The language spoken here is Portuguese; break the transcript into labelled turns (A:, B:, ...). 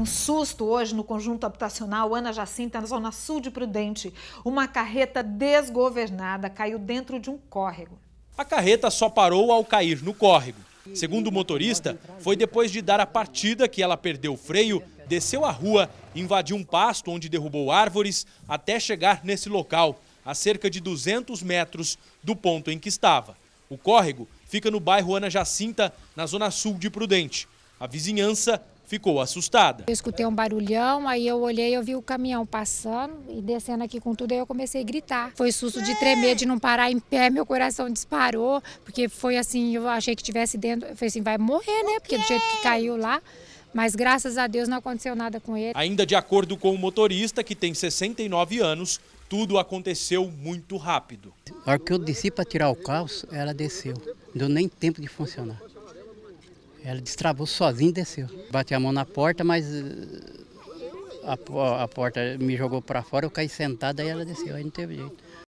A: um susto hoje no conjunto habitacional Ana Jacinta, na zona sul de Prudente. Uma carreta desgovernada caiu dentro de um córrego.
B: A carreta só parou ao cair no córrego. Segundo o motorista, foi depois de dar a partida que ela perdeu o freio, desceu a rua, invadiu um pasto onde derrubou árvores até chegar nesse local, a cerca de 200 metros do ponto em que estava. O córrego fica no bairro Ana Jacinta, na zona sul de Prudente. A vizinhança ficou assustada. Eu
C: escutei um barulhão, aí eu olhei, eu vi o caminhão passando e descendo aqui com tudo, aí eu comecei a gritar. Foi susto de tremer, de não parar em pé, meu coração disparou, porque foi assim, eu achei que tivesse dentro, eu falei assim, vai morrer, né? Porque do jeito que caiu lá, mas graças a Deus não aconteceu nada com ele. Ainda
B: de acordo com o motorista, que tem 69 anos, tudo aconteceu muito rápido.
D: A hora que eu desci para tirar o calço, ela desceu. Não deu nem tempo de funcionar. Ela destravou sozinha e desceu. Bati a mão na porta, mas eh, a, a porta me jogou para fora, eu caí sentada aí ela desceu, aí não teve jeito.